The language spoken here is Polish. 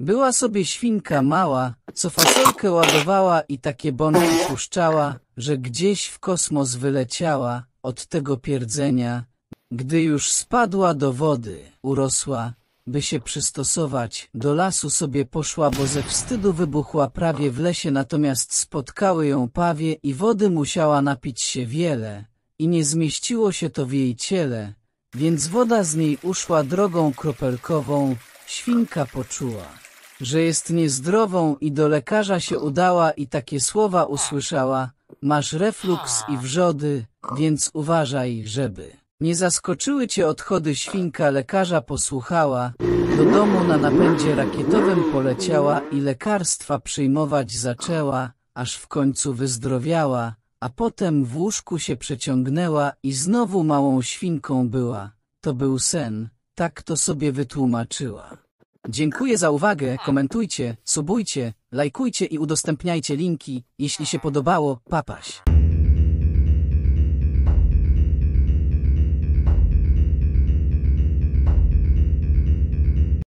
Była sobie świnka mała, co fasolkę ładowała i takie bąki puszczała, że gdzieś w kosmos wyleciała od tego pierdzenia. Gdy już spadła do wody, urosła, by się przystosować, do lasu sobie poszła, bo ze wstydu wybuchła prawie w lesie, natomiast spotkały ją pawie i wody musiała napić się wiele, i nie zmieściło się to w jej ciele, więc woda z niej uszła drogą kropelkową, świnka poczuła że jest niezdrową i do lekarza się udała i takie słowa usłyszała, masz refluks i wrzody, więc uważaj, żeby. Nie zaskoczyły cię odchody świnka lekarza posłuchała, do domu na napędzie rakietowym poleciała i lekarstwa przyjmować zaczęła, aż w końcu wyzdrowiała, a potem w łóżku się przeciągnęła i znowu małą świnką była. To był sen, tak to sobie wytłumaczyła. Dziękuję za uwagę, komentujcie, subujcie, lajkujcie i udostępniajcie linki, jeśli się podobało, papaś.